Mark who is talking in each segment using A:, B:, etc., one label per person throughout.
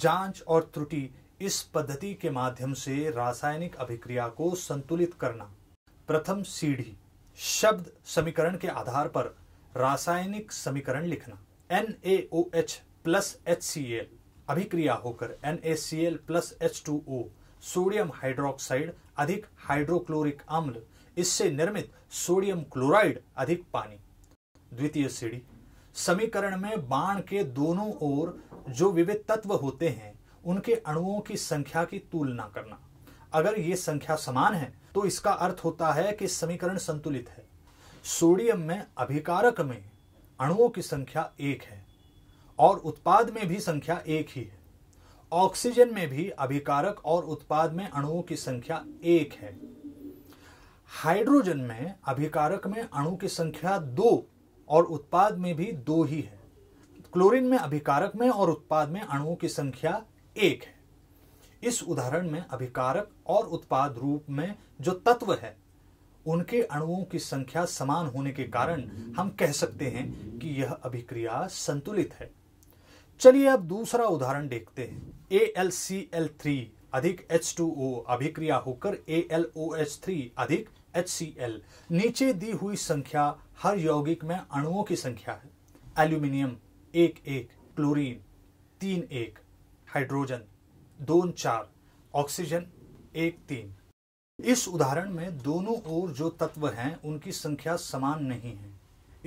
A: जांच और त्रुटि इस पद्धति के माध्यम से रासायनिक अभिक्रिया को संतुलित करना प्रथम सीढ़ी शब्द समीकरण के आधार पर रासायनिक समीकरण लिखना NaOH प्लस एल अभिक्रिया होकर NaCl plus O sodium hydroxide अधिक हाइड्रोक्लोरिक अम्ल इससे निर्मित सोडियम क्लोराइड अधिक पानी द्वितीय सीढ़ी समीकरण में बाण के दोनों ओर जो विविध तत्व होते हैं उनके अणुओं की संख्या की तुलना करना अगर ये संख्या समान है तो इसका अर्थ होता है कि समीकरण संतुलित है सोडियम में अभिकारक में अणुओं की संख्या एक है और उत्पाद में भी संख्या एक ही है ऑक्सीजन में भी अभिकारक और उत्पाद में अणुओं की संख्या एक है हाइड्रोजन में अभिकारक में अणु की संख्या दो और उत्पाद में भी दो ही है क्लोरीन में अभिकारक में और उत्पाद में अणुओं की संख्या एक है इस उदाहरण में अभिकारक और उत्पाद रूप में जो तत्व है उनके अणुओं की संख्या समान होने के कारण हम कह सकते हैं कि यह अभिक्रिया संतुलित है चलिए अब दूसरा उदाहरण देखते हैं A L C L three अधिक एच टू ओ अभिक्रिया होकर A L O H three अधिक HCl नीचे दी हुई संख्या हर यौगिक में अणुओं की संख्या है एल्यूमिनियम एक एक क्लोरीन तीन एक हाइड्रोजन दो चार ऑक्सीजन एक तीन इस उदाहरण में दोनों ओर जो तत्व हैं उनकी संख्या समान नहीं है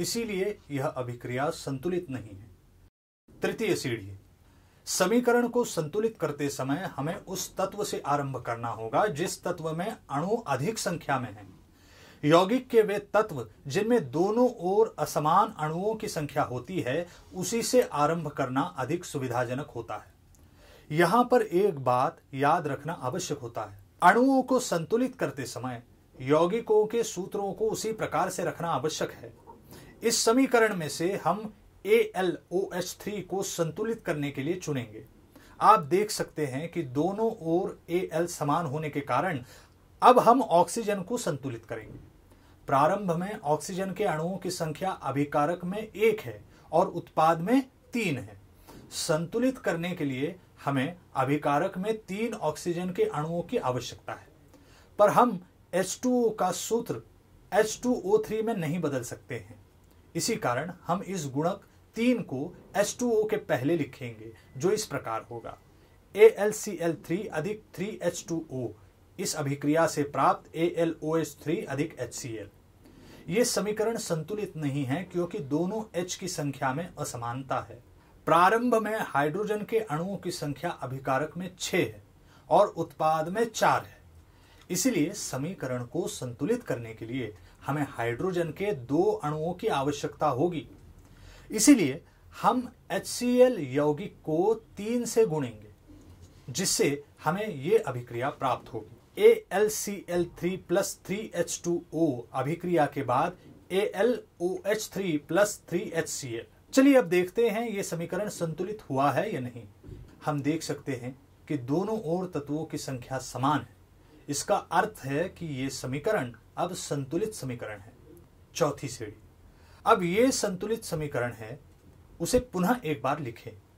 A: इसीलिए यह अभिक्रिया संतुलित नहीं है तृतीय सीढ़ी समीकरण को संतुलित करते समय हमें उस तत्व से आरंभ करना होगा जिस तत्व में अणु अधिक संख्या में है यौगिक के वे तत्व जिनमें दोनों ओर असमान अणुओं की संख्या होती है उसी से आरंभ करना अधिक सुविधाजनक होता है यहां पर एक बात याद रखना आवश्यक होता है अणुओं को संतुलित करते समय यौगिकों के सूत्रों को उसी प्रकार से रखना आवश्यक है इस समीकरण में से हम A L O H three को संतुलित करने के लिए चुनेंगे आप देख सकते हैं कि दोनों ओर ए एल समान होने के कारण अब हम ऑक्सीजन को संतुलित करेंगे प्रारंभ में ऑक्सीजन के अणुओं की संख्या अभिकारक में एक है और उत्पाद में तीन है संतुलित करने के लिए हमें अभिकारक में तीन ऑक्सीजन के अणुओं की आवश्यकता है पर हम एच का सूत्र एच में नहीं बदल सकते हैं इसी कारण हम इस गुणक तीन को H2O के पहले लिखेंगे जो इस प्रकार होगा AlCl3 अधिक ओ इस अभिक्रिया से प्राप्त AlOH3 अधिक HCl ये समीकरण संतुलित नहीं है क्योंकि दोनों एच की संख्या में असमानता है प्रारंभ में हाइड्रोजन के अणुओं की संख्या अभिकारक में छ है और उत्पाद में चार है इसलिए समीकरण को संतुलित करने के लिए हमें हाइड्रोजन के दो अणुओं की आवश्यकता होगी इसीलिए हम एच यौगिक को तीन से गुणेंगे जिससे हमें ये अभिक्रिया प्राप्त होगी A L C L three plus three H two O अभिक्रिया के बाद A L O H three plus three H C L चलिए अब देखते हैं ये समीकरण संतुलित हुआ है या नहीं हम देख सकते हैं कि दोनों ओर तत्वों की संख्या समान है इसका अर्थ है कि ये समीकरण अब संतुलित समीकरण है चौथी श्रेणी अब ये संतुलित समीकरण है उसे पुनः एक बार लिखें